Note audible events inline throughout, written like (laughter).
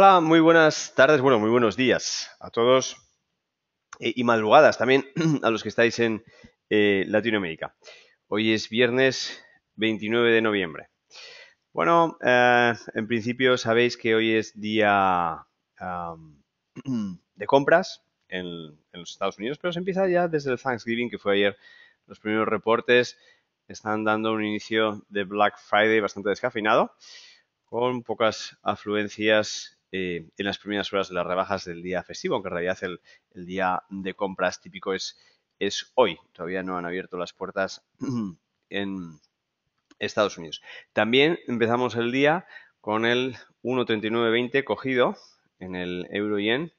Hola, muy buenas tardes, bueno, muy buenos días a todos eh, y madrugadas también (clears throat) a los que estáis en eh, Latinoamérica. Hoy es viernes 29 de noviembre. Bueno, eh, en principio sabéis que hoy es día (clears throat) de compras en, los Estados Unidos, pero se empieza ya desde el Thanksgiving, que fue ayer. Los primeros reportes están dando un inicio de Black Friday bastante descafeinado con pocas afluencias eh, en las primeras horas de las rebajas del día festivo, aunque en realidad el, el día de compras típico es, es hoy. Todavía no han abierto las puertas (clears throat) en Estados Unidos. También empezamos el día con el 1.3920 cogido en el euro yen,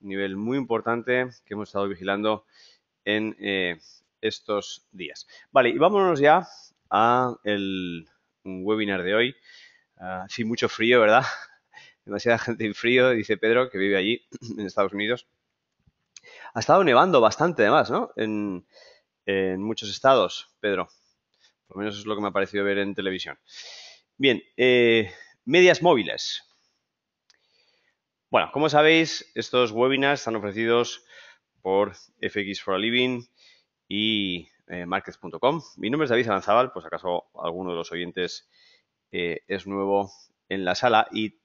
un nivel muy importante que hemos estado vigilando en eh, estos días. Vale, y vámonos ya a el webinar de hoy. Ah, sí, mucho frío, ¿verdad? demasiada gente en frío, dice Pedro, que vive allí, (clears throat) en Estados Unidos. Ha estado nevando bastante, además, ¿no? En, muchos estados, Pedro. Por lo menos es lo que me ha parecido ver en televisión. Bien, eh, medias móviles. Bueno, como sabéis, estos webinars están ofrecidos por FX for a Living y eh, markets.com. Mi nombre es David por pues acaso alguno de los oyentes eh, es nuevo en la sala y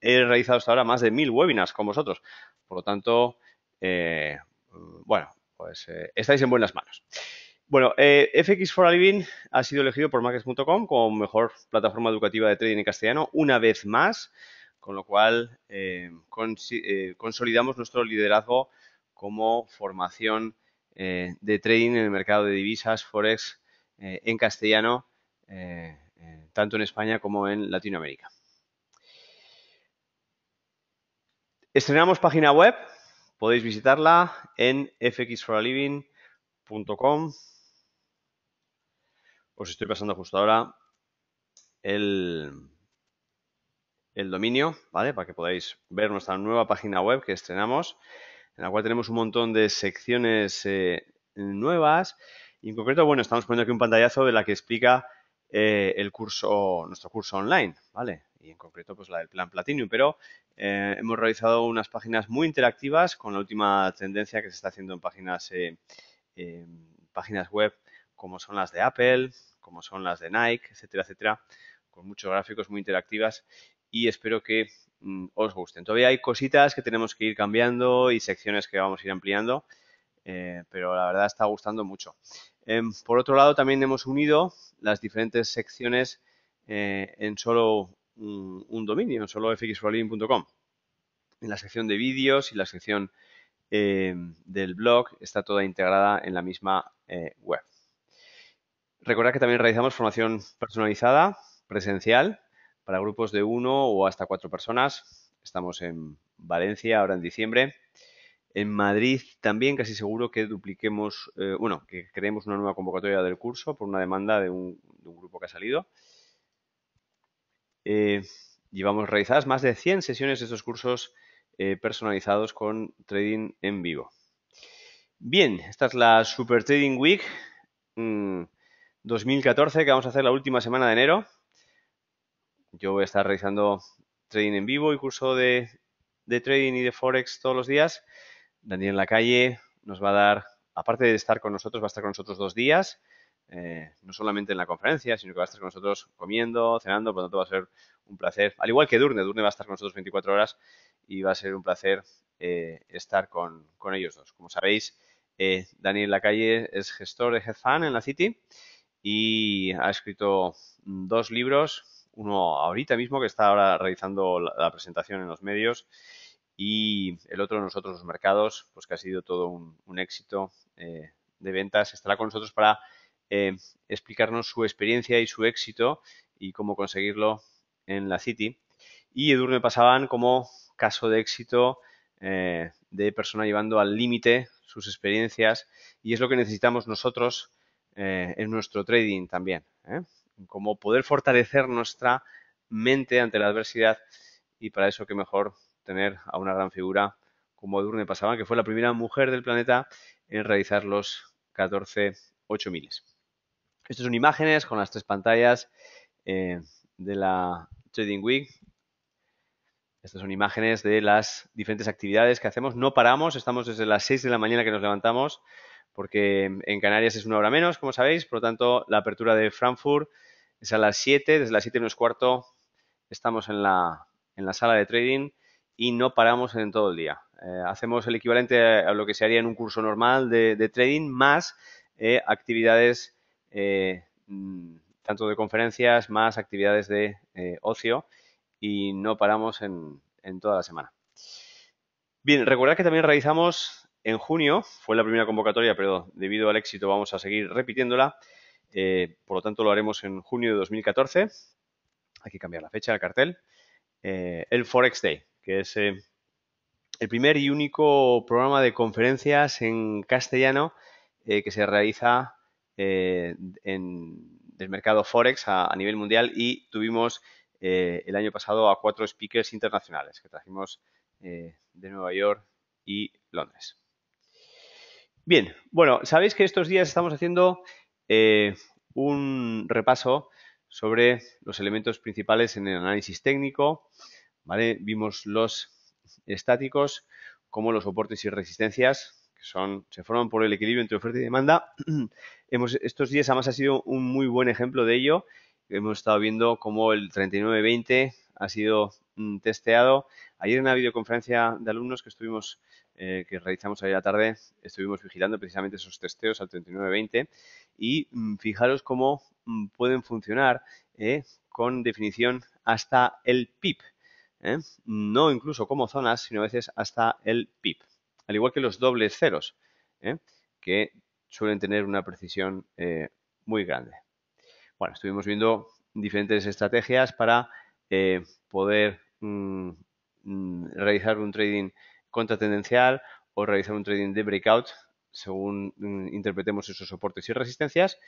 he realizado hasta ahora más de mil webinars con vosotros. Por lo tanto, eh, bueno, pues eh, estáis en buenas manos. Bueno, eh, FX 4 Living ha sido elegido por Markets.com como mejor plataforma educativa de trading en castellano una vez más, con lo cual consolidamos nuestro liderazgo como formación de trading en el mercado de divisas, forex en castellano, tanto en España como en Latinoamérica. Estrenamos página web, podéis visitarla en fxforaliving.com. Os estoy pasando justo ahora el, dominio, ¿vale? Para que podáis ver nuestra nueva página web que estrenamos, en la cual tenemos un montón de secciones eh, nuevas. Y en concreto, bueno, estamos poniendo aquí un pantallazo de la que explica eh, el curso, nuestro curso online, ¿vale? Y en concreto, pues la del plan Platinum. Pero eh, hemos realizado unas páginas muy interactivas con la última tendencia que se está haciendo en páginas, eh, páginas web como son las de Apple, como son las de Nike, etcétera, etcétera, con muchos gráficos muy interactivas y espero que mm, os gusten. Todavía hay cositas que tenemos que ir cambiando y secciones que vamos a ir ampliando, pero la verdad está gustando mucho. Em, por otro lado, también hemos unido las diferentes secciones eh, en solo un, dominio, en solo fxprolin.com. En la sección de vídeos y la sección em, del blog está toda integrada en la misma eh, web. Recordad que también realizamos formación personalizada, presencial, para grupos de uno o hasta cuatro personas. Estamos en Valencia ahora en diciembre en Madrid también casi seguro que dupliquemos, eh, bueno, que creemos una nueva convocatoria del curso por una demanda de un, grupo que ha salido. Eh, llevamos realizadas más de 100 sesiones de estos cursos eh, personalizados con trading en vivo. Bien, esta es la Super Trading Week 2014 mm, que vamos a hacer la última semana de enero. Yo voy a estar realizando trading en vivo y curso de trading y de forex todos los días. Daniel en la calle nos va a dar, aparte de estar con nosotros, va a estar con nosotros dos días, eh, no solamente en la conferencia, sino que va a estar con nosotros comiendo, cenando, por lo tanto va a ser un placer, al igual que Durne, Durne va a estar con nosotros 24 horas y va a ser un placer eh, estar con, ellos dos. Como sabéis, eh, Daniel Lacalle es gestor de HeadFan en la City y ha escrito dos libros, uno ahorita mismo que está ahora realizando la presentación en los medios y el otro nosotros los mercados, pues que ha sido todo un, éxito eh, de ventas. Estará con nosotros para eh, explicarnos su experiencia y su éxito y cómo conseguirlo en la City. Y me Pasaban como caso de éxito eh, de persona llevando al límite sus experiencias y es lo que necesitamos nosotros en nuestro trading también. Como poder fortalecer nuestra mente ante la adversidad y para eso que mejor tener a una gran figura como Durne Pasaban, que fue la primera mujer del planeta en realizar los 14 Estas son imágenes con las tres pantallas eh, de la Trading Week. Estas son imágenes de las diferentes actividades que hacemos. No paramos, estamos desde las 6 de la mañana que nos levantamos, porque en Canarias es una hora menos, como sabéis. Por lo tanto, la apertura de Frankfurt es a las 7, desde las 7 menos cuarto estamos en la sala de trading y no paramos en todo el día. Eh, hacemos el equivalente a lo que se haría en un curso normal de, trading, más eh, actividades eh, mm, tanto de conferencias, más actividades de ocio y no paramos en, en, toda la semana. Bien, recordad que también realizamos en junio, fue la primera convocatoria, pero debido al éxito vamos a seguir repitiéndola, por lo tanto lo haremos en junio de 2014, hay que cambiar la fecha del cartel, el Forex Day, que es eh, el primer y único programa de conferencias en castellano eh, que se realiza eh, en, el mercado Forex a, a nivel mundial y tuvimos el año pasado a cuatro speakers internacionales que trajimos de Nueva York y Londres. Bien, bueno, sabéis que estos días estamos haciendo un repaso sobre los elementos principales en el análisis técnico, Vimos los estáticos como los soportes y resistencias que son, se forman por el equilibrio entre oferta y demanda. (clears throat) estos días además ha sido un muy buen ejemplo de ello. Hemos estado viendo cómo el 3920 ha sido mm, testeado. Ayer en una videoconferencia de alumnos que estuvimos eh, que realizamos ayer a la tarde, estuvimos vigilando precisamente esos testeos al 3920 y mm, fijaros cómo mm, pueden funcionar eh, con definición hasta el PIB. ¿eh? no incluso como zonas, sino a veces hasta el pip. Al igual que los dobles ceros, ¿eh? que suelen tener una precisión eh, muy grande. Bueno, estuvimos viendo diferentes estrategias para poder mm, mm, realizar un trading contratendencial o realizar un trading de breakout según mm, interpretemos esos soportes y resistencias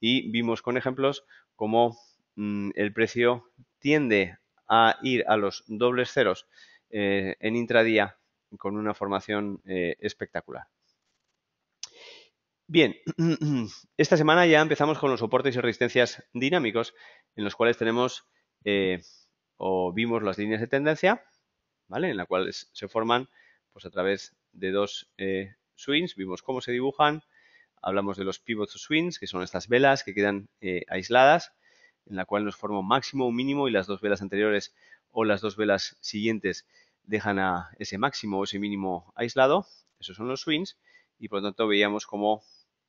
y vimos con ejemplos cómo el precio tiende a ir a los dobles ceros eh, en intradía con una formación eh, espectacular. Bien, (clears throat) esta semana ya empezamos con los soportes y resistencias dinámicos en los cuales tenemos eh, o vimos las líneas de tendencia, En las cuales se forman pues a través de dos swings, vimos cómo se dibujan, hablamos de los pivot swings, que son estas velas que quedan aisladas, en la cual nos formó máximo, un mínimo y las dos velas anteriores o las dos velas siguientes dejan a ese máximo o ese mínimo aislado. Esos son los swings y por lo tanto veíamos como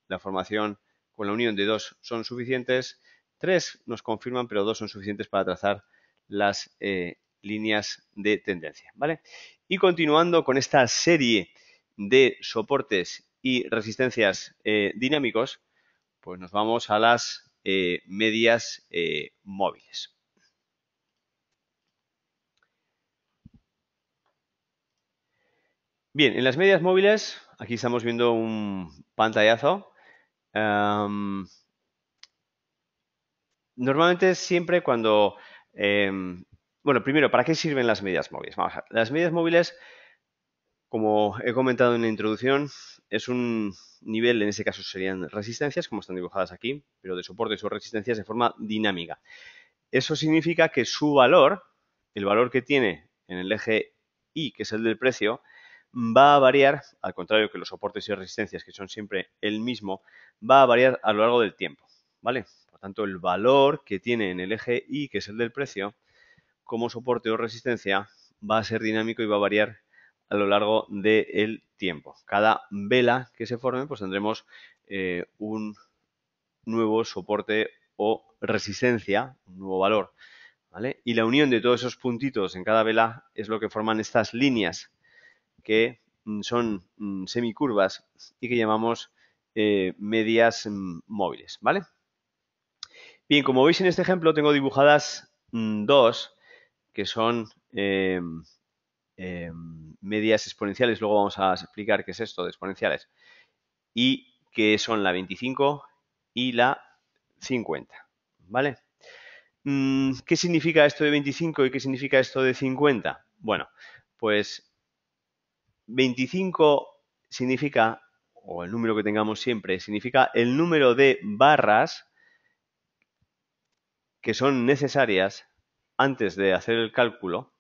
la formación con la unión de dos son suficientes. Tres nos confirman, pero dos son suficientes para trazar las eh, líneas de tendencia. ¿vale? Y continuando con esta serie de soportes y resistencias eh, dinámicos, pues nos vamos a las eh, medias eh, móviles. Bien, en las medias móviles, aquí estamos viendo un pantallazo. Em, normalmente siempre cuando... Em, bueno, primero, ¿para qué sirven las medias móviles? Vamos Las medias móviles como he comentado en la introducción, es un nivel, en ese caso serían resistencias, como están dibujadas aquí, pero de soportes o resistencias de forma dinámica. Eso significa que su valor, el valor que tiene en el eje Y, que es el del precio, va a variar, al contrario que los soportes y resistencias, que son siempre el mismo, va a variar a lo largo del tiempo. ¿Vale? Por tanto, el valor que tiene en el eje Y, que es el del precio, como soporte o resistencia, va a ser dinámico y va a variar a lo largo del tiempo. Cada vela que se forme, pues tendremos eh, un nuevo soporte o resistencia, un nuevo valor. ¿vale? Y la unión de todos esos puntitos en cada vela es lo que forman estas líneas que mm, son mm, semicurvas y que llamamos eh, medias mm, móviles, ¿vale? Bien, como veis en este ejemplo tengo dibujadas dos que son eh, em, medias exponenciales, luego vamos a explicar qué es esto de exponenciales, y que son la 25 y la 50, ¿vale? Mm, ¿Qué significa esto de 25 y qué significa esto de 50? Bueno, pues 25 significa, o el número que tengamos siempre, significa el número de barras que son necesarias antes de hacer el cálculo.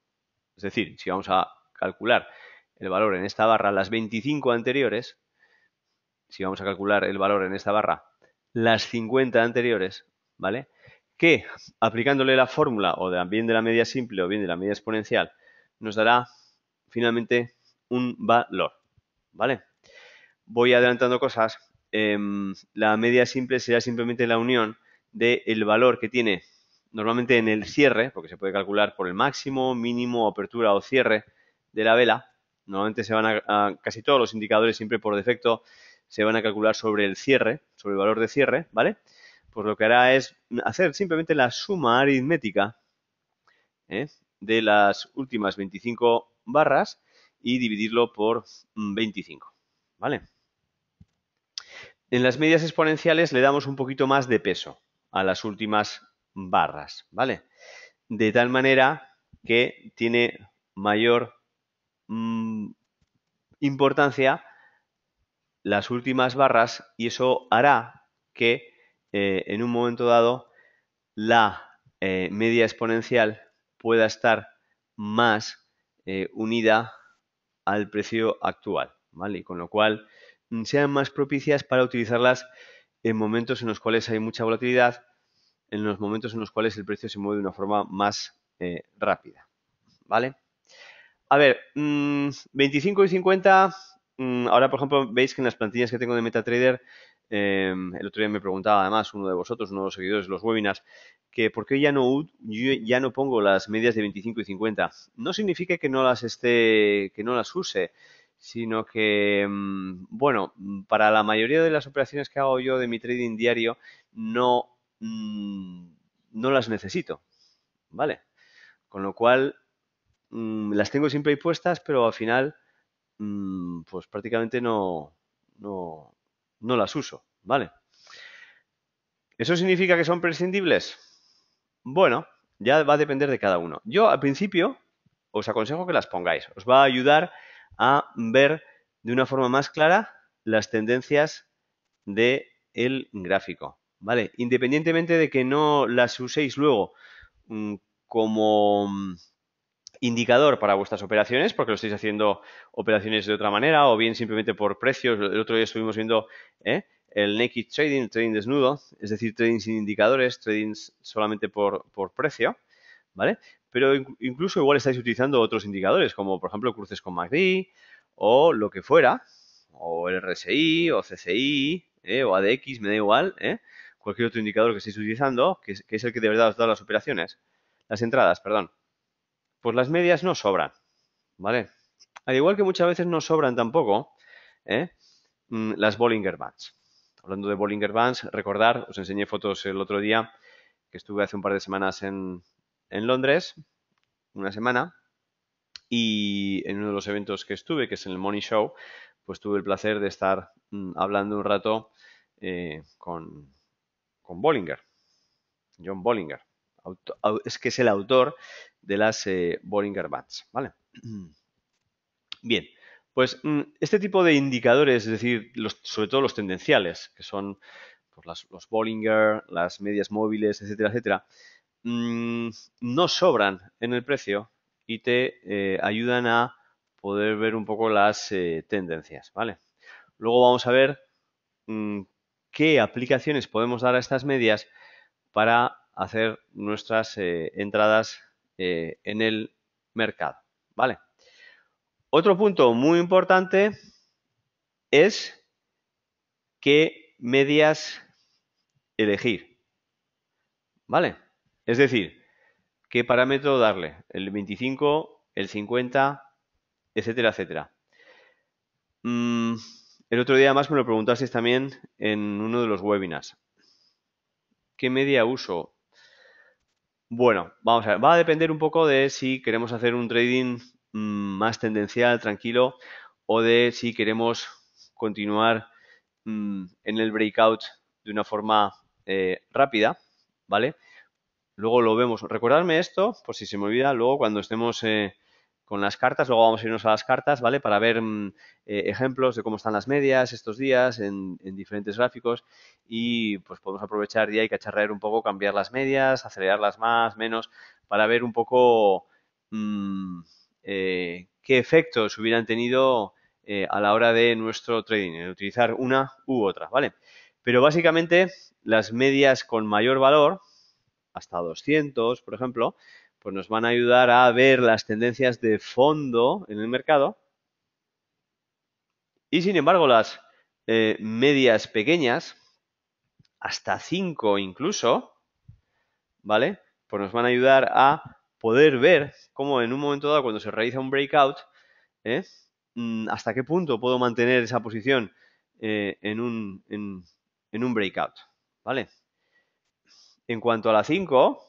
Es decir, si vamos a calcular el valor en esta barra, las 25 anteriores, si vamos a calcular el valor en esta barra, las 50 anteriores, ¿vale? Que aplicándole la fórmula o bien de la media simple o bien de la media exponencial, nos dará finalmente un valor, ¿vale? Voy adelantando cosas. Em, la media simple será simplemente la unión del valor que tiene normalmente en el cierre, porque se puede calcular por el máximo, mínimo, apertura o cierre de la vela, normalmente se van a, casi todos los indicadores siempre por defecto se van a calcular sobre el cierre, sobre el valor de cierre, ¿vale? Pues lo que hará es hacer simplemente la suma aritmética ¿eh? de las últimas 25 barras y dividirlo por 25, mm, ¿vale? En las medias exponenciales le damos un poquito más de peso a las últimas barras, ¿vale? De tal manera que tiene mayor Mm, importancia las últimas barras y eso hará que eh, en un momento dado la eh, media exponencial pueda estar más eh, unida al precio actual, ¿vale? Y con lo cual mm, sean más propicias para utilizarlas en momentos en los cuales hay mucha volatilidad, en los momentos en los cuales el precio se mueve de una forma más rápida, ¿vale? A ver, 25 mm, y 50. Mm, ahora, por ejemplo, veis que en las plantillas que tengo de MetaTrader, em, el otro día me preguntaba además uno de vosotros, uno de los seguidores de los webinars, que por qué ya no, yo ya no pongo las medias de 25 y 50. No significa que no las, esté, que no las use sino que, em, bueno, para la mayoría de las operaciones que hago yo de mi trading diario, no, mm, no las necesito, ¿vale? Con lo cual, Mm, las tengo siempre ahí puestas, pero al final, mm, pues prácticamente no, no, las uso, ¿vale? ¿Eso significa que son prescindibles? Bueno, ya va a depender de cada uno. Yo al principio os aconsejo que las pongáis. Os va a ayudar a ver de una forma más clara las tendencias del gráfico. ¿Vale? Independientemente de que no las uséis luego mm, como indicador para vuestras operaciones, porque lo estáis haciendo operaciones de otra manera, o bien simplemente por precios. El otro día estuvimos viendo ¿eh? el naked trading, el trading desnudo, es decir, trading sin indicadores, trading solamente por, por precio, ¿vale? Pero incluso igual estáis utilizando otros indicadores, como por ejemplo cruces con MACD, o lo que fuera, o el RSI, o CCI, ¿eh? o ADX, me da igual, ¿eh? cualquier otro indicador que estéis utilizando, que que es el que de verdad os da las operaciones, las entradas, perdón pues las medias no sobran, ¿vale? Al igual que muchas veces no sobran tampoco ¿eh? Mm, las Bollinger Bands. Hablando de Bollinger Bands, recordar, os enseñé fotos el otro día que estuve hace un par de semanas en, en Londres, una semana, y en uno de los eventos que estuve, que es en el Money Show, pues tuve el placer de estar mm, hablando un rato eh, con, Bollinger, John Bollinger. es que es el autor de las eh, Bollinger Bands, ¿vale? (clears throat) Bien, pues mm, este tipo de indicadores, es decir, sobre todo los tendenciales, que son pues, los Bollinger, las medias móviles, etcétera, etcétera, mm, no sobran en el precio y te eh, ayudan a poder ver un poco las eh, tendencias, ¿vale? Luego vamos a ver mm, qué aplicaciones podemos dar a estas medias para hacer nuestras entradas eh, en el mercado. ¿Vale? Otro punto muy importante es qué medias elegir. ¿Vale? Es decir, qué parámetro darle, el 25, el 50, etcétera, etcétera. Mm, el otro día más me lo preguntasteis también en uno de los webinars. ¿Qué media uso? Bueno, vamos a ver, va a depender un poco de si queremos hacer un trading mm, más tendencial, tranquilo, o de si queremos continuar mm, en el breakout de una forma eh, rápida, ¿vale? Luego lo vemos. Recordarme esto, por si se me olvida, luego cuando estemos eh, con las cartas. Luego vamos a irnos a las cartas, ¿vale? Para ver mm, eh, ejemplos de cómo están las medias estos días en, diferentes gráficos y pues podemos aprovechar ya y cacharrear un poco, cambiar las medias, acelerarlas más, menos, para ver un poco mm, eh, qué efectos hubieran tenido eh, a la hora de nuestro trading, utilizar una u otra, ¿vale? Pero básicamente las medias con mayor valor, hasta 200, por ejemplo, pues nos van a ayudar a ver las tendencias de fondo en el mercado. Y sin embargo, las eh, medias pequeñas, hasta 5 incluso, ¿vale? Pues nos van a ayudar a poder ver cómo en un momento dado, cuando se realiza un breakout, ¿eh? mm, hasta qué punto puedo mantener esa posición eh, en, un, en, un breakout, ¿vale? En cuanto a la 5,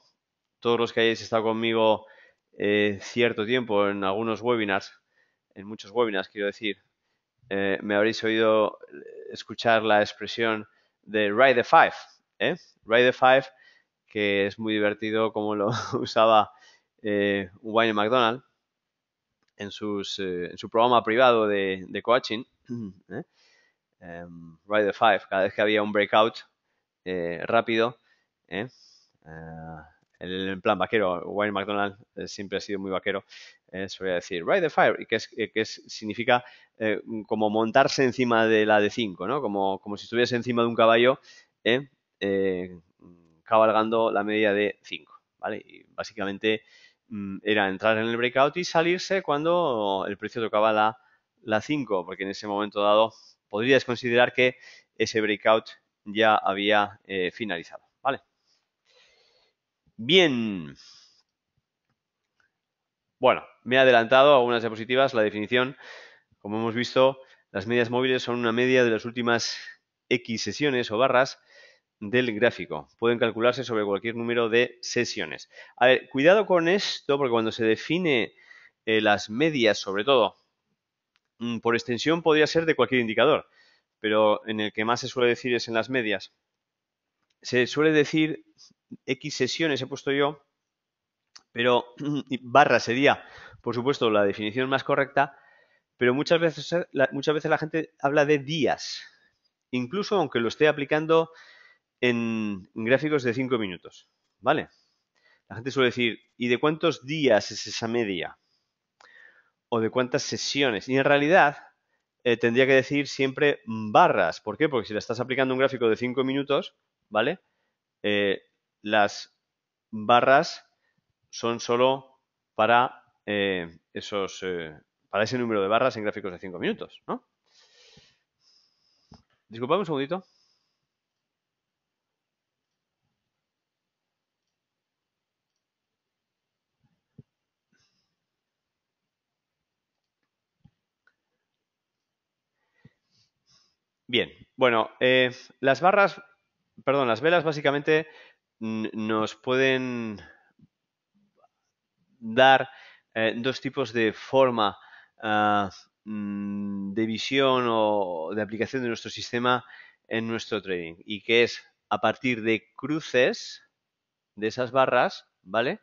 todos los que hayáis estado conmigo eh, cierto tiempo en algunos webinars, en muchos webinars quiero decir, eh, me habréis oído eh, escuchar la expresión de Ride the Five, Ride the Five, que es muy divertido como lo (laughs) usaba eh, Wayne McDonald en, en su programa privado de, coaching, (clears throat) em, Ride the Five, cada vez que había un breakout rápido, en plan vaquero. Wayne McDonald eh, siempre ha sido muy vaquero. Eh, voy a decir Ride the Fire, y que, es, eh, que significa como montarse encima de la de 5, ¿no? Como, como si estuviese encima de un caballo cabalgando la media de 5, ¿vale? Y básicamente mm, era entrar en el breakout y salirse cuando el precio tocaba la, la 5, porque en ese momento dado podrías considerar que ese breakout ya había finalizado. Bien. Bueno, me he adelantado a algunas diapositivas, la definición. Como hemos visto, las medias móviles son una media de las últimas X sesiones o barras del gráfico. Pueden calcularse sobre cualquier número de sesiones. A ver, cuidado con esto porque cuando se define eh, las medias, sobre todo, mm, por extensión podría ser de cualquier indicador, pero en el que más se suele decir es en las medias. Se suele decir X sesiones he puesto yo, pero (clears throat) barra sería, por supuesto, la definición más correcta, pero muchas veces, muchas veces la gente habla de días, incluso aunque lo esté aplicando en, gráficos de 5 minutos, ¿vale? La gente suele decir, ¿y de cuántos días es esa media? ¿O de cuántas sesiones? Y en realidad eh, tendría que decir siempre barras. ¿Por qué? Porque si le estás aplicando un gráfico de 5 minutos, ¿vale? Eh, las barras son solo para eh, esos eh, para ese número de barras en gráficos de 5 minutos, ¿no? Disculpame un segundito. Bien, bueno, eh, las barras, perdón, las velas básicamente nos pueden dar eh, dos tipos de forma ah, mm, de visión o de aplicación de nuestro sistema en nuestro trading y que es a partir de cruces de esas barras, ¿vale?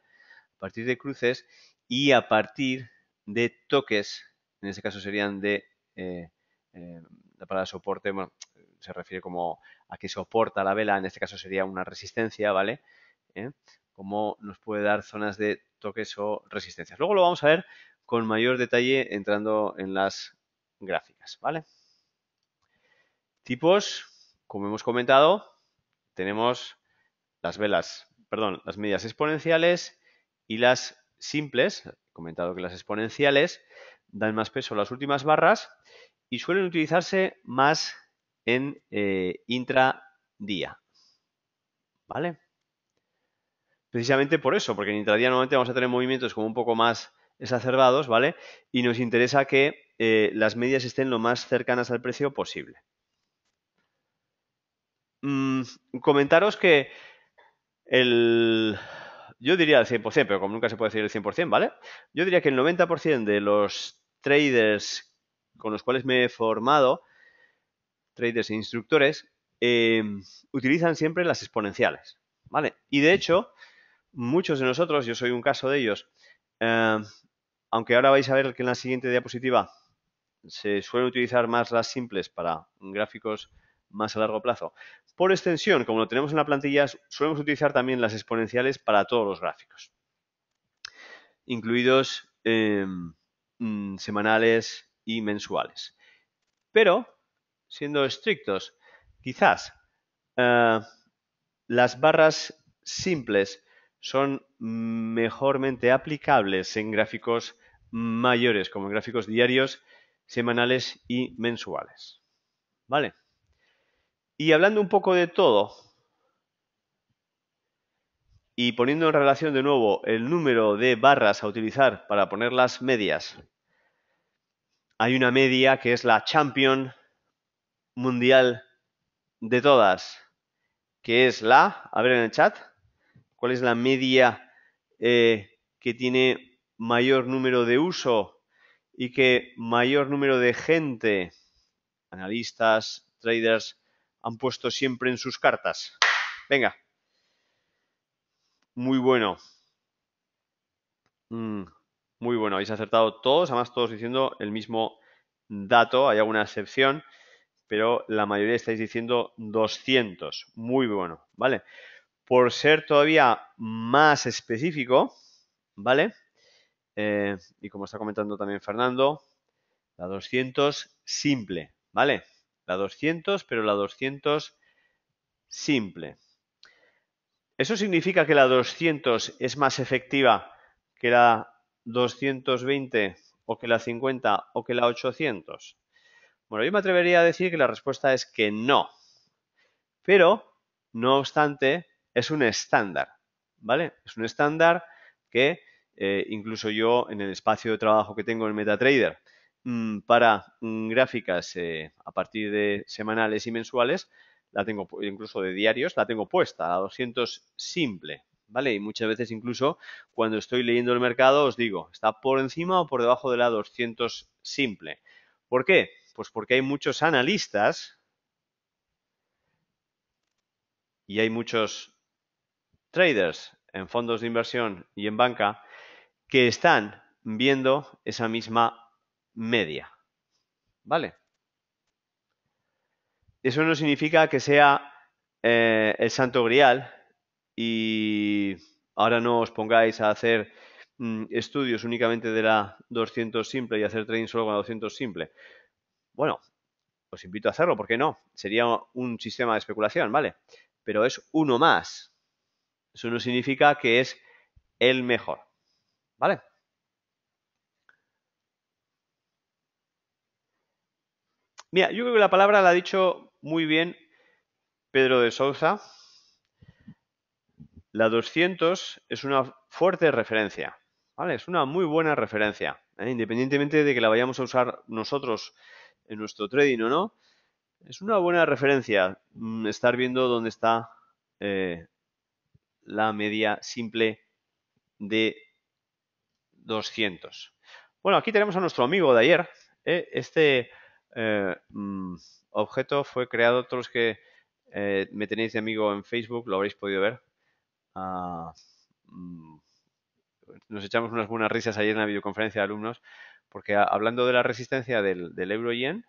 A partir de cruces y a partir de toques, en este caso serían de eh, eh, la palabra soporte, bueno, se refiere como a que soporta la vela, en este caso sería una resistencia, ¿vale? ¿Eh? Como nos puede dar zonas de toques o resistencias. Luego lo vamos a ver con mayor detalle entrando en las gráficas, ¿vale? Tipos, como hemos comentado, tenemos las velas, perdón, las medias exponenciales y las simples. He comentado que las exponenciales dan más peso a las últimas barras y suelen utilizarse más en eh, intradía. ¿Vale? Precisamente por eso, porque en intradía normalmente vamos a tener movimientos como un poco más exacerbados, ¿vale? Y nos interesa que eh, las medias estén lo más cercanas al precio posible. Mm, comentaros que el, yo diría el 100%, pero como nunca se puede decir el 100%, ¿vale? Yo diría que el 90% de los traders con los cuales me he formado traders e instructores, em, utilizan siempre las exponenciales, ¿vale? Y de hecho, muchos de nosotros, yo soy un caso de ellos, em, aunque ahora vais a ver que en la siguiente diapositiva se suelen utilizar más las simples para gráficos más a largo plazo. Por extensión, como lo tenemos en la plantilla, solemos utilizar también las exponenciales para todos los gráficos, incluidos em, mm, semanales y mensuales. Pero siendo estrictos, quizás eh, las barras simples son mejormente aplicables en gráficos mayores, como en gráficos diarios, semanales y mensuales. ¿Vale? Y hablando un poco de todo, y poniendo en relación de nuevo el número de barras a utilizar para poner las medias, hay una media que es la champion mundial de todas, que es la, a ver en el chat, cuál es la media eh, que tiene mayor número de uso y que mayor número de gente, analistas, traders, han puesto siempre en sus cartas. Venga. Muy bueno. Mm, muy bueno. Habéis acertado todos, además todos diciendo el mismo dato. Hay alguna excepción pero la mayoría estáis diciendo 200. Muy bueno, ¿vale? Por ser todavía más específico, ¿vale? Eh, y como está comentando también Fernando, la 200 simple, ¿vale? La 200, pero la 200 simple. ¿Eso significa que la 200 es más efectiva que la 220 o que la 50 o que la 800? Bueno, yo me atrevería a decir que la respuesta es que no. Pero, no obstante, es un estándar, ¿vale? Es un estándar que eh, incluso yo en el espacio de trabajo que tengo en MetaTrader mm, para gráficas eh, a partir de semanales y mensuales, la tengo incluso de diarios, la tengo puesta a 200 simple, ¿vale? Y muchas veces incluso cuando estoy leyendo el mercado os digo, está por encima o por debajo de la 200 simple. ¿Por qué? Pues porque hay muchos analistas y hay muchos traders en fondos de inversión y en banca que están viendo esa misma media. ¿Vale? Eso no significa que sea eh, el santo grial y ahora no os pongáis a hacer mm, estudios únicamente de la 200 simple y hacer trading solo con la 200 simple. Bueno, os invito a hacerlo, ¿por qué no? Sería un sistema de especulación, ¿vale? Pero es uno más. Eso no significa que es el mejor, ¿vale? Mira, yo creo que la palabra la ha dicho muy bien Pedro de Souza. La 200 es una fuerte referencia, ¿vale? Es una muy buena referencia, ¿eh? independientemente de que la vayamos a usar nosotros en nuestro trading o no, es una buena referencia mm, estar viendo dónde está eh, la media simple de 200. Bueno, aquí tenemos a nuestro amigo de ayer. Eh, este eh, mm, objeto fue creado, todos los que me tenéis de amigo en Facebook lo habréis podido ver. Ah, mm, nos echamos unas buenas risas ayer en la videoconferencia de alumnos porque hablando de la resistencia del, del euro yen,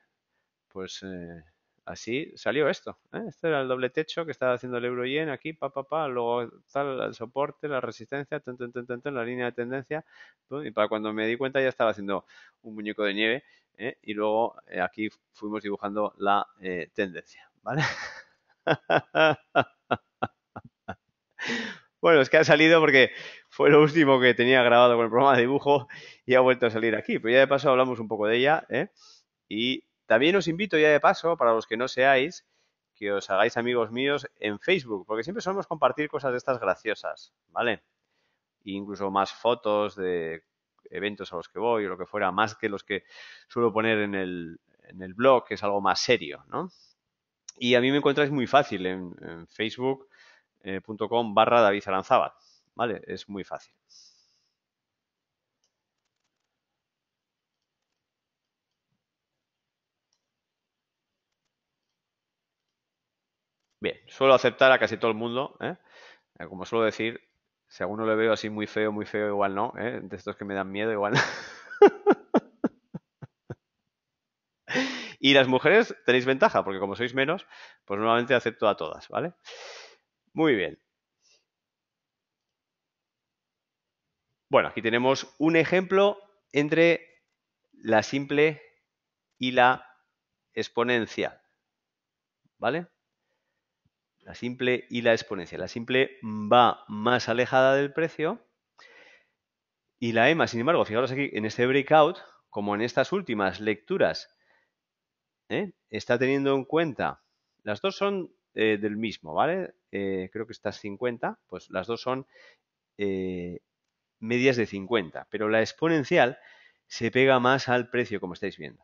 pues eh, así salió esto. ¿eh? Este era el doble techo que estaba haciendo el euro yen aquí, pa, pa, pa, luego tal, el soporte, la resistencia, la línea de tendencia. Y para cuando me di cuenta ya estaba haciendo un muñeco de nieve. ¿eh? Y luego aquí fuimos dibujando la tendencia. ¿Vale? (laughs) Bueno, es que ha salido porque fue lo último que tenía grabado con el programa de dibujo y ha vuelto a salir aquí. Pero ya de paso hablamos un poco de ella. ¿eh? Y también os invito ya de paso, para los que no seáis, que os hagáis amigos míos en Facebook, porque siempre solemos compartir cosas de estas graciosas, ¿vale? incluso más fotos de eventos a los que voy o lo que fuera, más que los que suelo poner en el, blog, que es algo más serio, ¿no? Y a mí me encontráis muy fácil en Facebook eh, .com barra David ¿Vale? Es muy fácil. Bien, suelo aceptar a casi todo el mundo. ¿eh? ¿eh? Como suelo decir, si alguno le veo así muy feo, muy feo, igual no. ¿eh? De estos que me dan miedo, igual (laughs) y las mujeres tenéis ventaja, porque como sois menos, pues normalmente acepto a todas, ¿vale? Muy bien. Bueno, aquí tenemos un ejemplo entre la simple y la exponencial. ¿Vale? La simple y la exponencial. La simple va más alejada del precio y la EMA, sin embargo, fijaros aquí en este breakout, como en estas últimas lecturas, ¿eh? está teniendo en cuenta, las dos son eh, del mismo, ¿vale? Eh, creo que estas 50, pues las dos son eh, medias de 50, pero la exponencial se pega más al precio, como estáis viendo,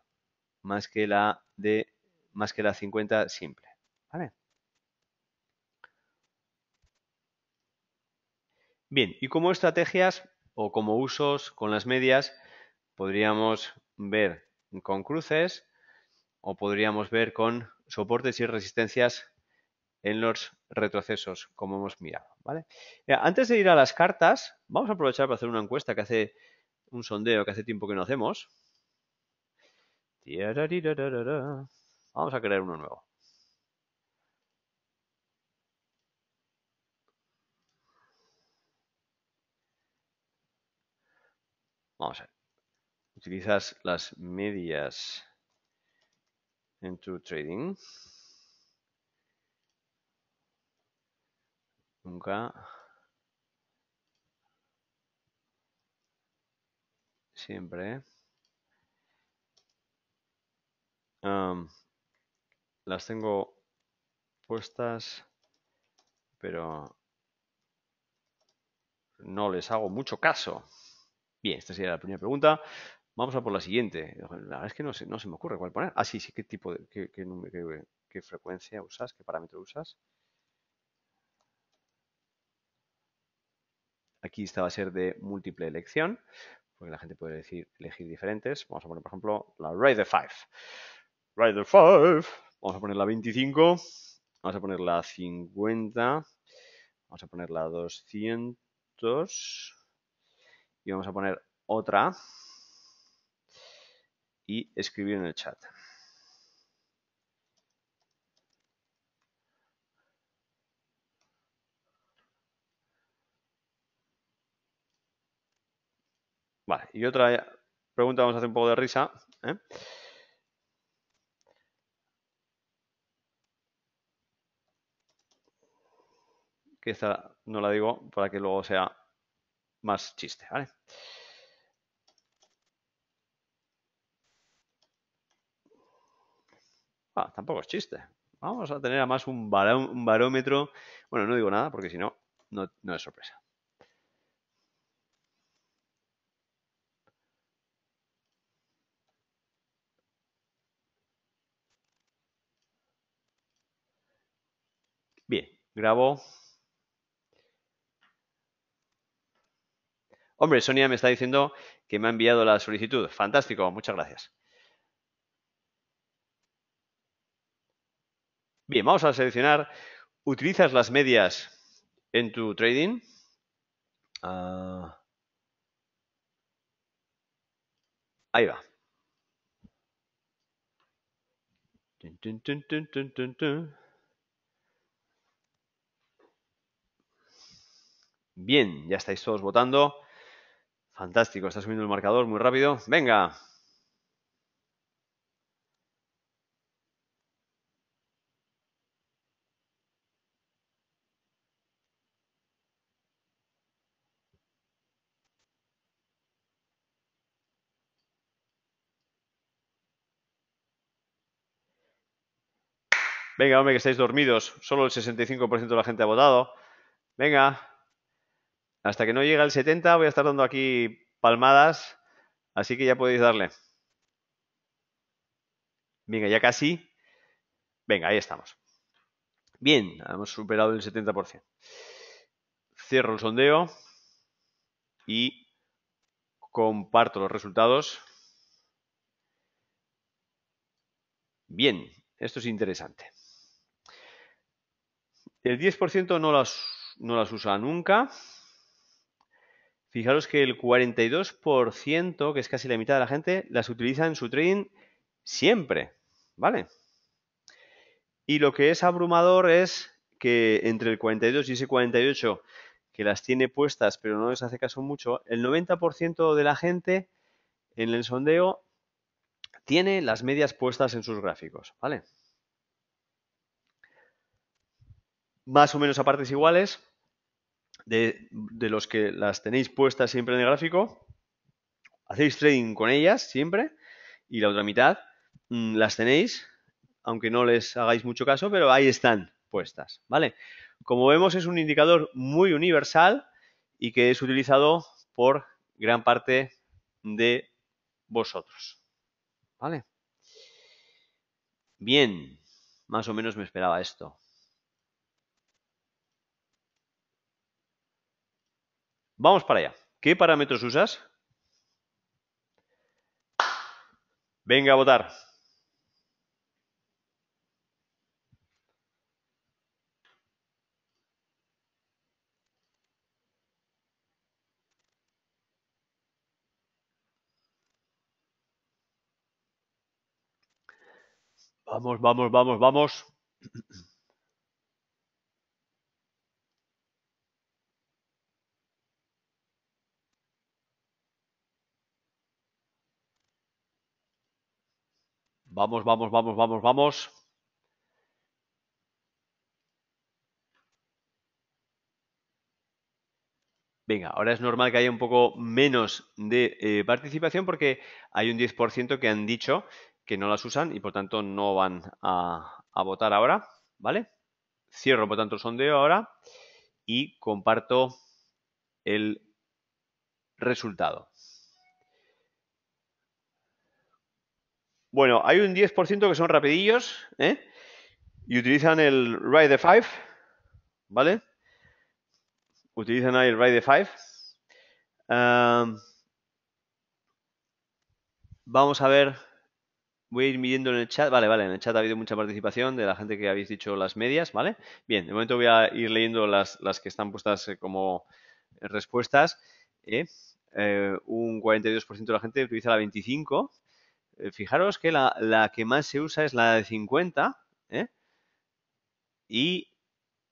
más que la de más que la 50 simple, ¿vale? Bien, y como estrategias o como usos con las medias, podríamos ver con cruces o podríamos ver con soportes y resistencias en los retrocesos, como hemos mirado. ¿vale? antes de ir a las cartas, vamos a aprovechar para hacer una encuesta que hace un sondeo que hace tiempo que no hacemos. Vamos a crear uno nuevo. Vamos a ver. Utilizas las medias en True trading. nunca siempre las tengo puestas pero no les hago mucho caso bien esta sería la primera pregunta vamos a por la siguiente la verdad es que no se, me ocurre cuál poner ah sí sí qué tipo de qué, qué frecuencia usas qué parámetro usas Aquí esta va a ser de múltiple elección, porque la gente puede elegir, elegir diferentes. Vamos a poner, por ejemplo, la Rider 5. 5. Vamos a poner la 25. Vamos a poner la 50. Vamos a poner la 200. Y vamos a poner otra. Y escribir en el chat. Vale, y otra eh, pregunta, vamos a hacer un poco de risa. ¿eh? Que esta no la digo para que luego sea más chiste, ¿vale? Ah, tampoco es chiste. Vamos a tener además un barómetro. Bueno, no digo nada porque si no, no es sorpresa. Grabo. Hombre, Sonia me está diciendo que me ha enviado la solicitud. Fantástico, muchas gracias. Bien, vamos a seleccionar. ¿Utilizas las medias en tu trading? Ah. ahí va. Bien, ya estáis todos votando. Fantástico, está subiendo el marcador muy rápido. Venga. Venga, hombre, que estáis dormidos. Solo el 65% de la gente ha votado. Venga, hasta que no llegue el 70 voy a estar dando aquí palmadas, así que ya podéis darle. Venga, ya casi. Venga, ahí estamos. Bien, hemos superado el 70%. Cierro el sondeo y comparto los resultados. Bien, esto es interesante. El 10% no las, no las usa nunca. Fijaros que el 42%, que es casi la mitad de la gente, las utiliza en su trading siempre, ¿vale? Y lo que es abrumador es que entre el 42 y ese 48 que las tiene puestas pero no les hace caso mucho, el 90% de la gente en el sondeo tiene las medias puestas en sus gráficos, ¿vale? Más o menos a partes iguales, de, los que las tenéis puestas siempre en el gráfico, hacéis trading con ellas siempre y la otra mitad mm, las tenéis, aunque no les hagáis mucho caso, pero ahí están puestas, ¿vale? Como vemos es un indicador muy universal y que es utilizado por gran parte de vosotros, ¿vale? Bien, más o menos me esperaba esto. Vamos para allá. ¿Qué parámetros usas? Venga a votar. Vamos, vamos, vamos, vamos. (clears throat) Vamos, vamos, vamos, vamos, vamos. Venga, ahora es normal que haya un poco menos de eh, participación porque hay un 10% que han dicho que no las usan y por tanto no van a, a votar ahora, ¿vale? Cierro por tanto el sondeo ahora y comparto el resultado. Bueno, hay un 10% que son rapidillos ¿eh? y utilizan el Ride de Five, ¿vale? Utilizan ahí el Ride de Five. vamos a ver, voy a ir midiendo en el chat. Vale, vale, en el chat ha habido mucha participación de la gente que habéis dicho las medias, ¿vale? Bien, de momento voy a ir leyendo las, las que están puestas eh, como respuestas. ¿eh? un 42% de la gente utiliza la 25, eh, fijaros que la, que más se usa es la de 50 ¿eh? y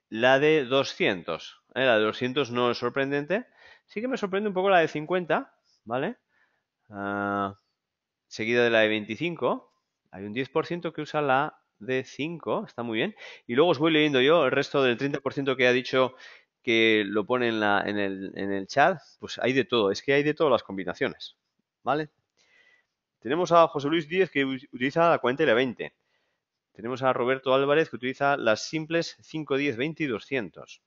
la de 200. ¿eh? La de 200 no es sorprendente. Sí que me sorprende un poco la de 50, ¿vale? Ah, seguida de la de 25. Hay un 10% que usa la de 5, está muy bien. Y luego os voy leyendo yo el resto del 30% que ha dicho que lo pone en, el, en el chat. Pues hay de todo, es que hay de todas las combinaciones, ¿vale? Tenemos a José Luis Díez que utiliza la 40 y la 20. Tenemos a Roberto Álvarez que utiliza las simples 5, 10, 20 y 200.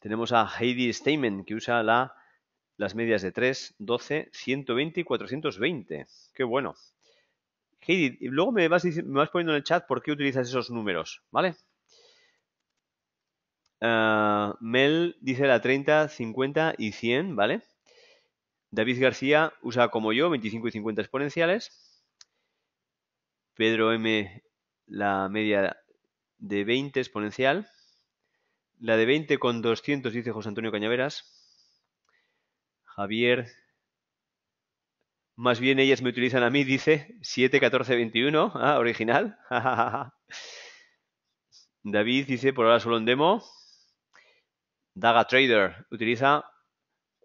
Tenemos a Heidi Steyman que usa las medias de 3, 12, 120 y 420. Qué bueno. Heidi, luego me vas, poniendo en el chat por qué utilizas esos números, ¿vale? Ah, Mel dice la 30, 50 y 100, ¿vale? David García usa como yo 25 y 50 exponenciales. Pedro M la media de 20 exponencial. La de 20 con 200 dice José Antonio Cañaveras. Javier, más bien ellas me utilizan a mí, dice 7, 14, 21. Ah, original. (laughs) David dice, por ahora solo en demo. Daga Trader utiliza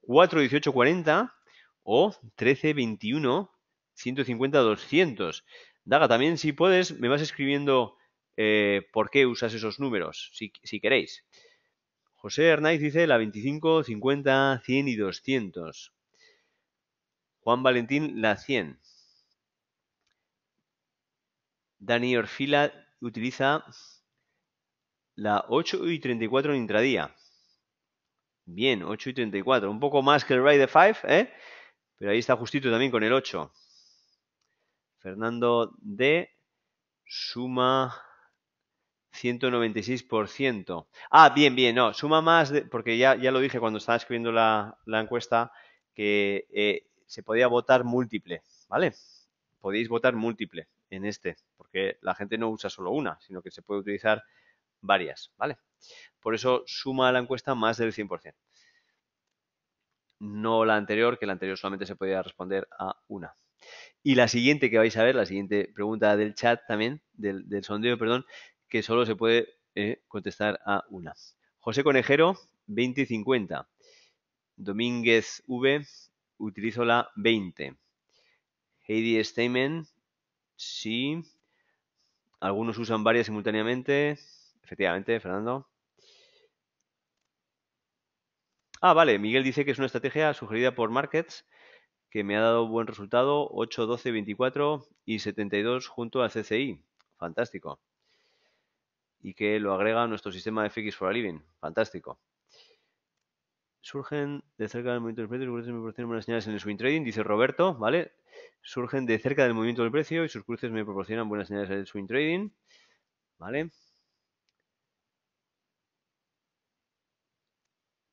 4, 18, 40 o 13 21 150 200. Daga, también si puedes, me vas escribiendo eh, por qué usas esos números, si, si queréis. José Hernández dice la 25, 50, 100 y 200. Juan Valentín la 100. Dani Orfila utiliza la 8 y 34 en intradía. Bien, 8 y 34. Un poco más que el Ride 5, ¿eh? Pero ahí está justito también con el 8. Fernando D. Suma 196%. Ah, bien, bien, no, suma más, porque ya, ya, lo dije cuando estaba escribiendo la, encuesta, que eh, se podía votar múltiple, ¿vale? Podéis votar múltiple en este, porque la gente no usa solo una, sino que se puede utilizar varias, ¿vale? Por eso suma la encuesta más del 100% no la anterior, que la anterior solamente se podía responder a una. Y la siguiente que vais a ver, la siguiente pregunta del chat también, del, del sondeo, perdón, que solo se puede eh, contestar a una. José Conejero, 20 y 50. Domínguez V, utilizo la 20. Heidi Stamen, sí. Algunos usan varias simultáneamente. Efectivamente, Fernando. Ah, vale, Miguel dice que es una estrategia sugerida por Markets que me ha dado buen resultado, 8, 12, 24 y 72 junto al CCI. Fantástico. Y que lo agrega a nuestro sistema de FX for a Living. Fantástico. Surgen de cerca del movimiento del precio y sus cruces me proporcionan buenas señales en el swing trading, dice Roberto, ¿vale? Surgen de cerca del movimiento del precio y sus cruces me proporcionan buenas señales en el swing trading, ¿vale?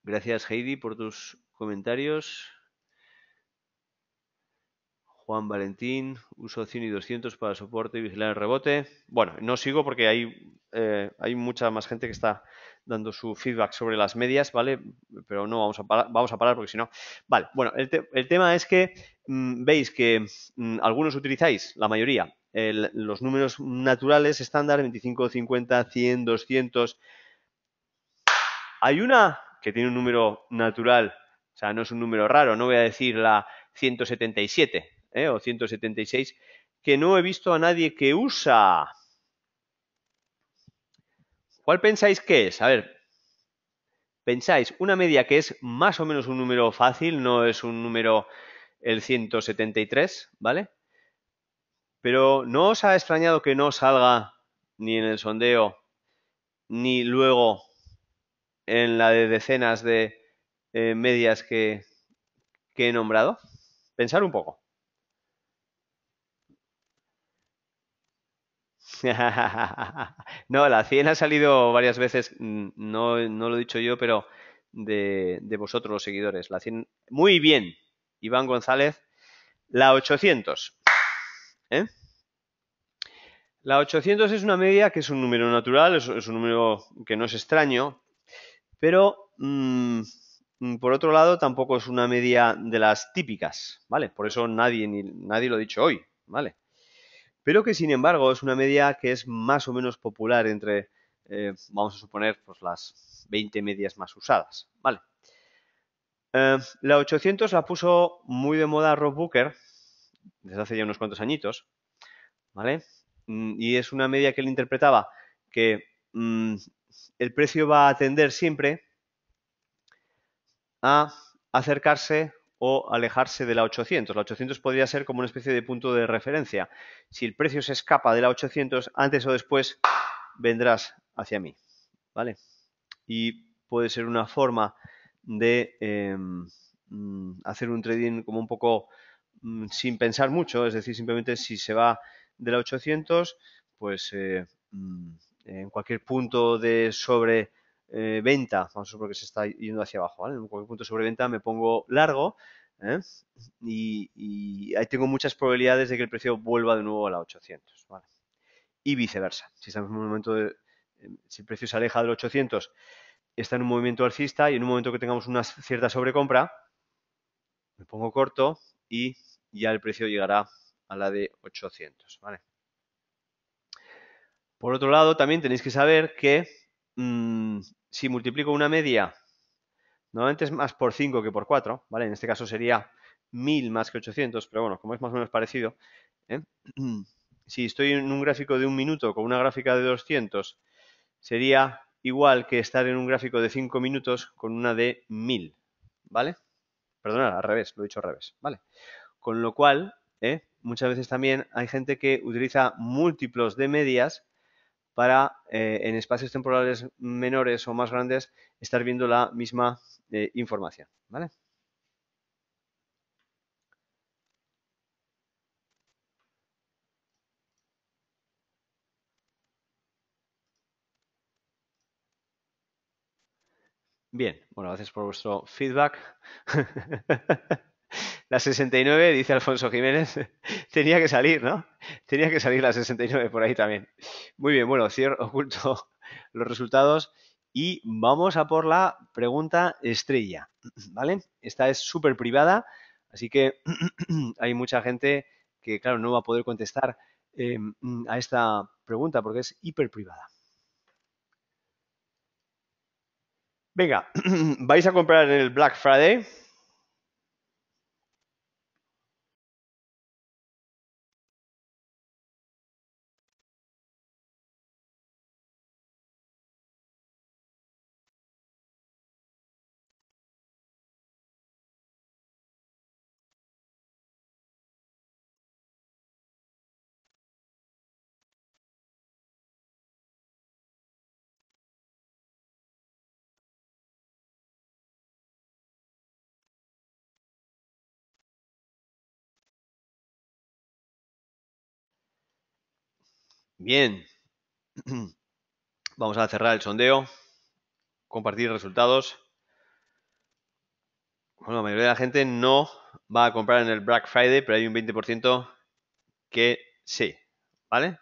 Gracias Heidi por tus comentarios. Juan Valentín, uso 100 y 200 para soporte y vigilar el rebote. Bueno, no sigo porque hay, eh, hay mucha más gente que está dando su feedback sobre las medias, ¿vale? Pero no vamos a, parar, vamos a parar porque si no. Vale, bueno, el, tema es que mm, veis que mm, algunos utilizáis, la mayoría, los números naturales estándar, 25, 50, 100, 200. Hay una que tiene un número natural, o sea, no es un número raro, no voy a decir la 177 ¿eh? o 176, que no he visto a nadie que usa. ¿Cuál pensáis que es? A ver, pensáis una media que es más o menos un número fácil, no es un número el 173, ¿vale? Pero ¿no os ha extrañado que no salga ni en el sondeo, ni luego en la de decenas de eh, medias que, he nombrado? Pensar un poco. (laughs) no, la 100 ha salido varias veces, mm, no, no lo he dicho yo, pero de, vosotros los seguidores. La 100, muy bien, Iván González. La 800. ¿eh? La 800 es una media que es un número natural, es un número que no es extraño, pero mm, mm, por otro lado tampoco es una media de las típicas, ¿vale? Por eso nadie, nadie lo ha dicho hoy, ¿vale? Pero que sin embargo es una media que es más o menos popular entre, eh, vamos a suponer, pues las 20 medias más usadas, ¿vale? Eh, la 800 la puso muy de moda Rob Booker desde hace ya unos cuantos añitos, ¿vale? Mm, y es una media que él interpretaba que el precio va a tender siempre a acercarse o alejarse de la 800. La 800 podría ser como una especie de punto de referencia. Si el precio se escapa de la 800, antes o después vendrás hacia mí. ¿Vale? Y puede ser una forma de em, mm, hacer un trading como un poco mm, sin pensar mucho, es decir, simplemente si se va de la 800, pues eh, mm, en cualquier punto de sobreventa, vamos a que se está yendo hacia abajo, ¿vale? En cualquier punto de sobreventa me pongo largo ¿eh? y, ahí tengo muchas probabilidades de que el precio vuelva de nuevo a la 800, ¿vale? Y viceversa, si estamos en un momento de, em, si el precio se aleja del 800, está en un movimiento alcista y en un momento que tengamos una cierta sobrecompra, me pongo corto y ya el precio llegará a la de 800, ¿vale? Por otro lado, también tenéis que saber que mm, si multiplico una media, normalmente es más por 5 que por 4, ¿vale? En este caso sería 1000 más que 800, pero bueno, como es más o menos parecido, ¿eh? (clears throat) si estoy en un gráfico de un minuto con una gráfica de 200, sería igual que estar en un gráfico de 5 minutos con una de 1000, ¿vale? Perdonad, al revés, lo he dicho al revés, ¿vale? Con lo cual, ¿eh? muchas veces también hay gente que utiliza múltiplos de medias para eh, en espacios temporales menores o más grandes estar viendo la misma eh, información. ¿vale? Bien, bueno, gracias por vuestro feedback. (laughs) La 69, dice Alfonso Jiménez, (laughs) tenía que salir, ¿no? Tenía que salir la 69 por ahí también. Muy bien, bueno, cierro oculto (laughs) los resultados y vamos a por la pregunta estrella, ¿vale? Esta es súper privada, así que (clears throat) hay mucha gente que, claro, no va a poder contestar em, a esta pregunta porque es hiper privada. Venga, (clears throat) ¿vais a comprar en el Black Friday? Bien. (clears throat) Vamos a cerrar el sondeo. Compartir resultados. Bueno, la mayoría de la gente no va a comprar en el Black Friday, pero hay un 20% que sí. ¿Vale?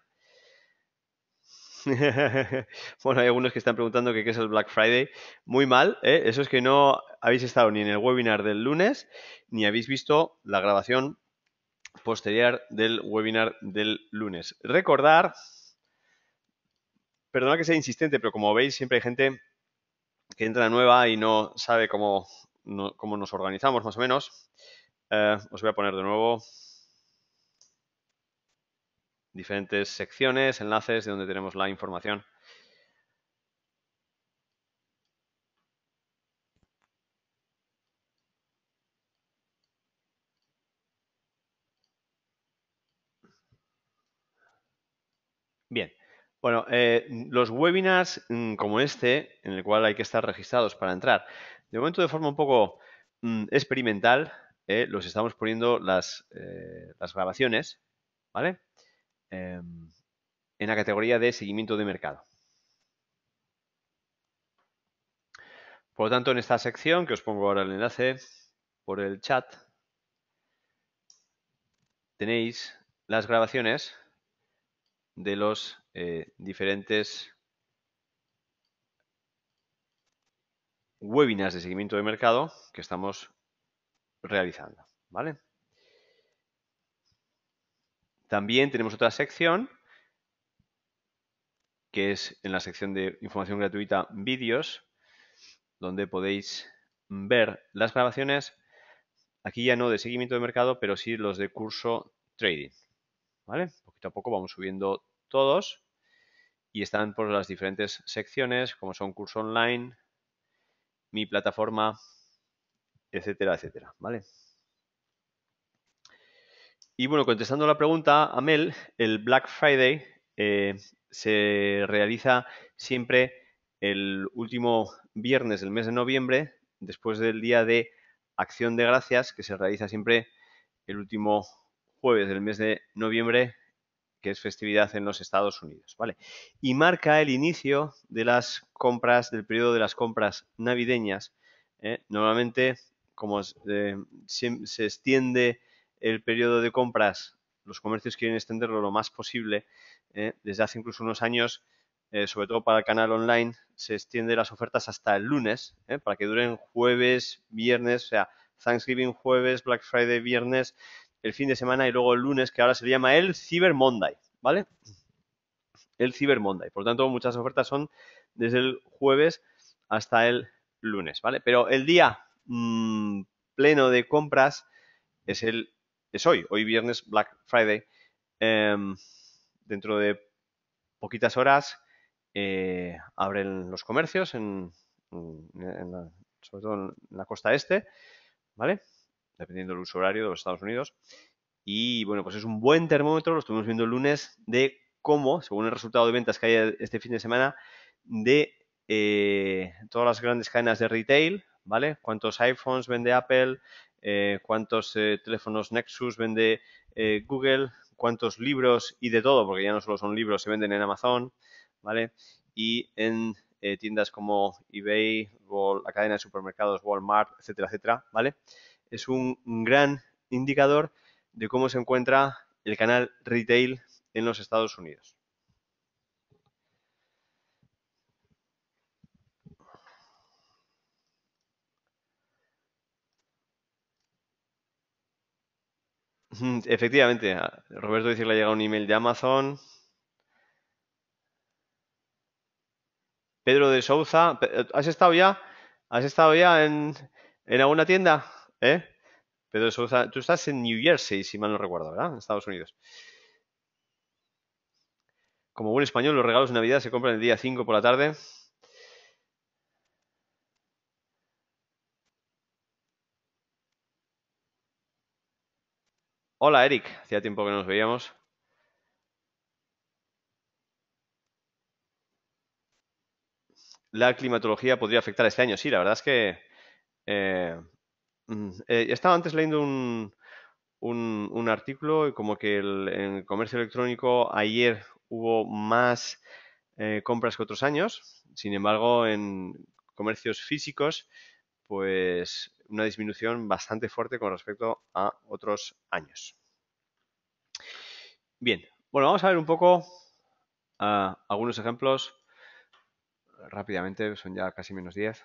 (laughs) bueno, hay algunos que están preguntando qué es el Black Friday. Muy mal, ¿eh? eso es que no habéis estado ni en el webinar del lunes, ni habéis visto la grabación posterior del webinar del lunes. Recordar, perdona que sea insistente, pero como veis siempre hay gente que entra nueva y no sabe cómo, cómo nos organizamos más o menos. Eh, os voy a poner de nuevo diferentes secciones, enlaces de donde tenemos la información Bueno, eh, los webinars mm, como este, en el cual hay que estar registrados para entrar, de momento de forma un poco mm, experimental, eh, los estamos poniendo las, eh, las grabaciones, ¿vale? Em, en la categoría de seguimiento de mercado. Por lo tanto, en esta sección, que os pongo ahora el enlace por el chat, tenéis las grabaciones de los eh, diferentes webinars de seguimiento de mercado que estamos realizando. ¿vale? También tenemos otra sección que es en la sección de información gratuita vídeos, donde podéis ver las grabaciones, aquí ya no de seguimiento de mercado, pero sí los de curso trading. ¿Vale? Poquito a poco vamos subiendo todos y están por las diferentes secciones como son curso online, mi plataforma, etcétera, etcétera, ¿vale? Y bueno, contestando la pregunta, Amel, el Black Friday eh, se realiza siempre el último viernes del mes de noviembre, después del día de Acción de Gracias, que se realiza siempre el último jueves del mes de noviembre que es festividad en los Estados Unidos, ¿vale? Y marca el inicio de las compras, del periodo de las compras navideñas. ¿eh? Normalmente, como eh, se, extiende el periodo de compras, los comercios quieren extenderlo lo más posible. ¿eh? Desde hace incluso unos años, sobre todo para el canal online, se extiende las ofertas hasta el lunes, para que duren jueves, viernes, o sea, Thanksgiving jueves, Black Friday viernes, el fin de semana y luego el lunes, que ahora se llama el Cyber Monday, ¿vale? El Cyber Monday. Por tanto, muchas ofertas son desde el jueves hasta el lunes, ¿vale? Pero el día mm, pleno de compras es el es hoy, hoy viernes Black Friday. Em, dentro de poquitas horas eh, abren los comercios, sobre todo en la costa este, ¿vale? dependiendo del uso horario de los Estados Unidos. Y bueno, pues es un buen termómetro, lo estuvimos viendo el lunes, de cómo, según el resultado de ventas que hay este fin de semana, de eh, todas las grandes cadenas de retail, ¿vale? ¿Cuántos iPhones vende Apple? Eh, ¿Cuántos eh, teléfonos Nexus vende Google? ¿Cuántos libros y de todo? Porque ya no solo son libros, se venden en Amazon, ¿vale? Y en tiendas como eBay, la cadena de supermercados Walmart, etcétera, etcétera, ¿vale? es un gran indicador de cómo se encuentra el canal retail en los Estados Unidos. Mm, efectivamente, Roberto dice que le ha llegado un email de Amazon. Pedro de Souza, ¿has estado ya? ¿Has estado ya en, en alguna tienda? ¿Eh? Pedro tú estás en New Jersey, si mal no recuerdo, ¿verdad? En Estados Unidos. Como buen español, los regalos de Navidad se compran el día 5 por la tarde. Hola, Eric. Hacía tiempo que no nos veíamos. La climatología podría afectar este año. Sí, la verdad es que eh, eh, estaba antes leyendo un, artículo y artículo como que el, en comercio electrónico ayer hubo más eh, compras que otros años. Sin embargo, en comercios físicos, pues una disminución bastante fuerte con respecto a otros años. Bien, bueno, vamos a ver un poco ah, algunos ejemplos rápidamente, son ya casi menos 10.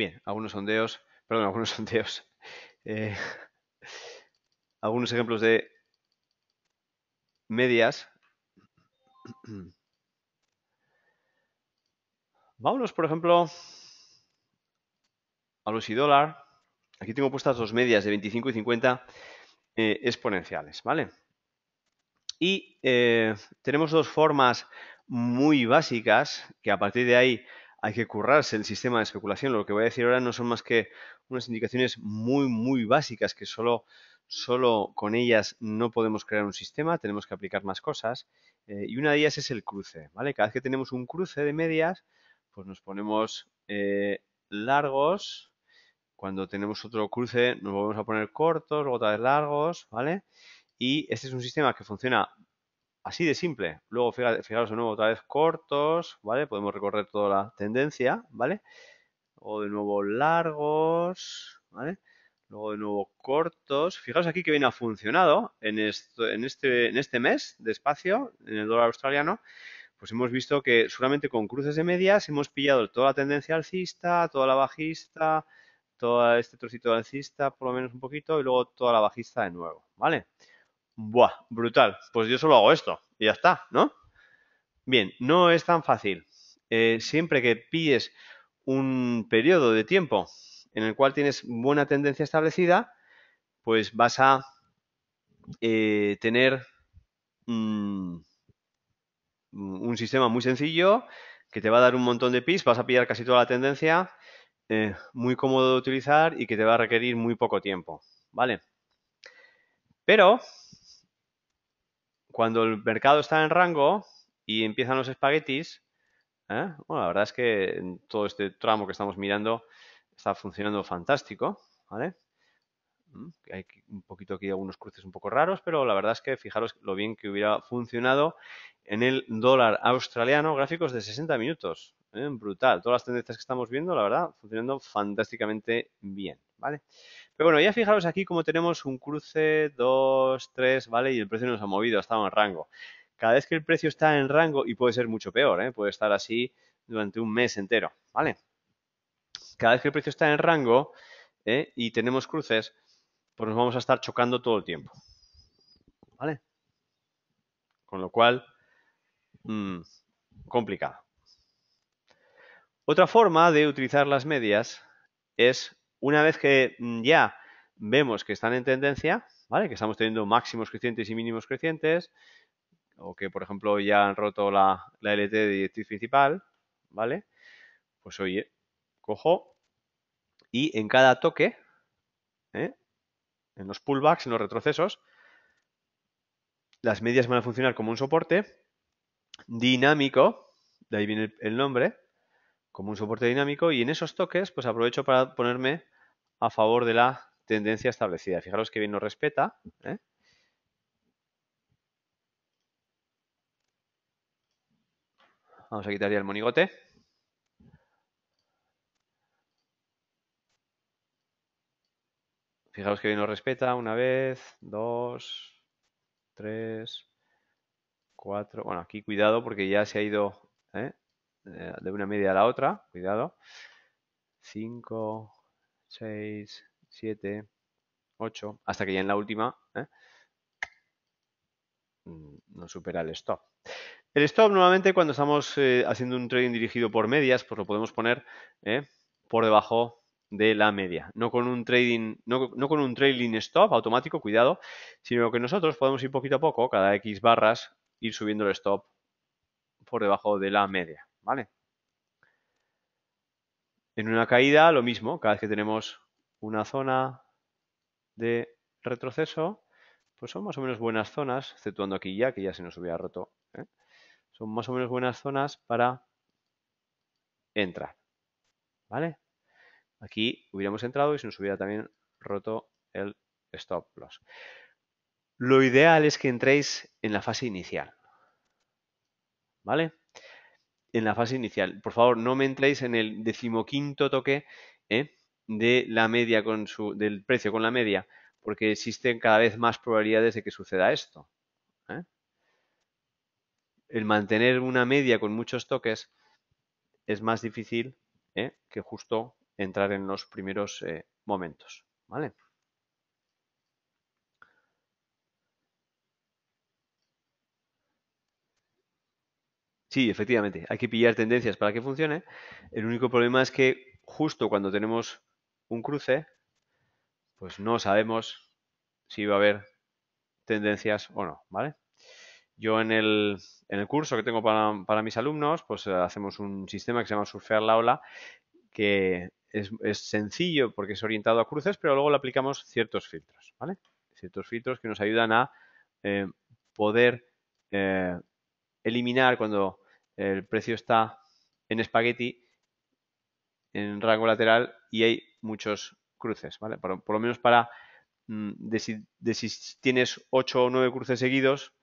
Bien, algunos sondeos, (laughs) perdón, algunos sondeos. Eh, (laughs) algunos ejemplos de medias. (clears throat) Vámonos, por ejemplo, a los y dólar. Aquí tengo puestas dos medias de 25 y 50 eh, exponenciales, ¿vale? Y eh, tenemos dos formas muy básicas que a partir de ahí hay que currarse el sistema de especulación. Lo que voy a decir ahora no son más que unas indicaciones muy, muy básicas que solo, solo con ellas no podemos crear un sistema, tenemos que aplicar más cosas. Eh, y una de ellas es el cruce, ¿vale? Cada vez que tenemos un cruce de medias, pues nos ponemos eh, largos. Cuando tenemos otro cruce nos volvemos a poner cortos, luego otra vez largos, ¿vale? Y este es un sistema que funciona Así de simple. Luego, fijaros de nuevo, otra vez cortos, ¿vale? Podemos recorrer toda la tendencia, ¿vale? Luego de nuevo largos, ¿vale? Luego de nuevo cortos. Fijaos aquí que bien ha funcionado en, en, este, en este mes de espacio, en el dólar australiano. Pues hemos visto que solamente con cruces de medias hemos pillado toda la tendencia alcista, toda la bajista, todo este trocito de alcista, por lo menos un poquito, y luego toda la bajista de nuevo, ¿vale? vale Buah, brutal. Pues yo solo hago esto y ya está, ¿no? Bien, no es tan fácil. Eh, siempre que pilles un periodo de tiempo en el cual tienes buena tendencia establecida, pues vas a eh, tener mm, un sistema muy sencillo que te va a dar un montón de pis, vas a pillar casi toda la tendencia, eh, muy cómodo de utilizar y que te va a requerir muy poco tiempo, ¿vale? Pero cuando el mercado está en rango y empiezan los espaguetis, ¿eh? la verdad es que todo este tramo que estamos mirando está funcionando fantástico, ¿vale? Mm, hay un poquito aquí algunos cruces un poco raros, pero la verdad es que fijaros lo bien que hubiera funcionado en el dólar australiano, gráficos de 60 minutos, ¿eh? brutal. Todas las tendencias que estamos viendo, la verdad, funcionando fantásticamente bien, ¿vale? Pero bueno, ya fijaros aquí como tenemos un cruce 2, 3, ¿vale? Y el precio nos ha movido, ha estado en rango. Cada vez que el precio está en rango, y puede ser mucho peor, ¿eh? puede estar así durante un mes entero, ¿vale? Cada vez que el precio está en rango ¿eh? y tenemos cruces, pues nos vamos a estar chocando todo el tiempo, ¿vale? Con lo cual, mm, complicado. Otra forma de utilizar las medias es una vez que mm, ya vemos que están en tendencia, ¿vale? Que estamos teniendo máximos crecientes y mínimos crecientes, o que, por ejemplo, ya han roto la, LT de directriz principal, ¿vale? Pues oye, cojo y en cada toque, ¿eh? en los pullbacks, en los retrocesos, las medias van a funcionar como un soporte dinámico, de ahí viene el nombre, como un soporte dinámico y en esos toques pues aprovecho para ponerme a favor de la tendencia establecida. Fijaros que bien nos respeta. ¿eh? Vamos a quitar ya el monigote. Fijaros que bien nos respeta una vez, dos, tres, cuatro. Bueno, aquí cuidado porque ya se ha ido ¿eh? Eh, de una media a la otra, cuidado, 5, 6, 7, 8, hasta que ya en la última ¿eh? Mm, no supera el stop. El stop nuevamente cuando estamos eh, haciendo un trading dirigido por medias, pues lo podemos poner ¿eh? por debajo de la media. No con un trading, con un trailing stop automático, cuidado, sino que nosotros podemos ir poquito a poco, cada X barras, ir subiendo el stop por debajo de la media. ¿vale? En una caída, lo mismo, cada vez que tenemos una zona de retroceso, pues son más o menos buenas zonas, exceptuando aquí ya, que ya se nos hubiera roto, ¿eh? son más o menos buenas zonas para entrar, ¿vale? Aquí hubiéramos entrado y se nos hubiera también roto el stop loss. Lo ideal es que entréis en la fase inicial, ¿vale? en la fase inicial. Por favor, no me entréis en el decimoquinto toque ¿eh? de la media con su, del precio con la media, porque existen cada vez más probabilidades de que suceda esto. ¿eh? El mantener una media con muchos toques es más difícil ¿eh? que justo entrar en los primeros momentos. ¿Vale? Sí, efectivamente, hay que pillar tendencias para que funcione. El único problema es que justo cuando tenemos un cruce, pues no sabemos si va a haber tendencias o no, ¿vale? Yo en el, en el curso que tengo para, mis alumnos, pues hacemos un sistema que se llama Surfear la Ola, que es, sencillo porque es orientado a cruces, pero luego le aplicamos ciertos filtros, ¿vale? Ciertos filtros que nos ayudan a eh, poder eh, eliminar cuando el precio está en espagueti, en rango lateral y hay muchos cruces, ¿vale? Por, lo menos para, mm, de si, tienes 8 o 9 cruces seguidos,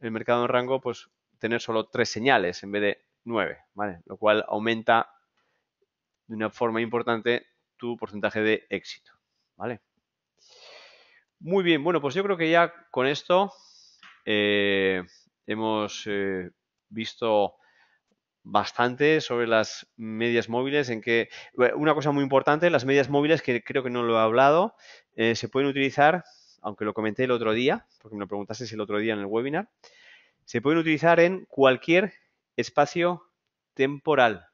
el mercado en rango, pues tener solo 3 señales en vez de 9, ¿vale? Lo cual aumenta de una forma importante tu porcentaje de éxito, ¿vale? Muy bien, bueno, pues yo creo que ya con esto... Eh, hemos eh, visto bastante sobre las medias móviles en que eh, una cosa muy importante las medias móviles que creo que no lo he hablado eh, se pueden utilizar aunque lo comenté el otro día porque me lo preguntaste el otro día en el webinar se pueden utilizar en cualquier espacio temporal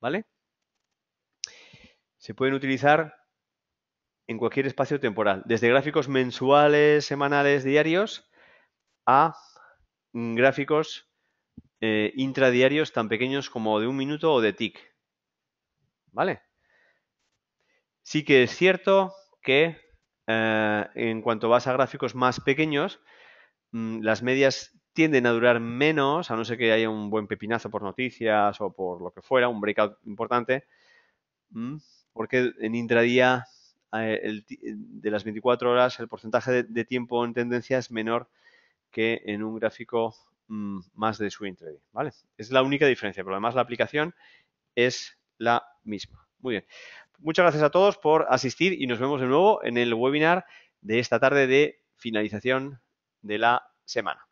vale se pueden utilizar en cualquier espacio temporal desde gráficos mensuales semanales diarios a Mm, gráficos eh, intradiarios tan pequeños como de un minuto o de tick. ¿Vale? Sí que es cierto que eh, en cuanto vas a gráficos más pequeños, mm, las medias tienden a durar menos, a no ser que haya un buen pepinazo por noticias o por lo que fuera, un breakout importante, mm, porque en intradía eh, de las 24 horas el porcentaje de tiempo en tendencia es menor que en un gráfico mm, más de swing trading, ¿vale? Es la única diferencia, pero además la aplicación es la misma. Muy bien. Muchas gracias a todos por asistir y nos vemos de nuevo en el webinar de esta tarde de finalización de la semana.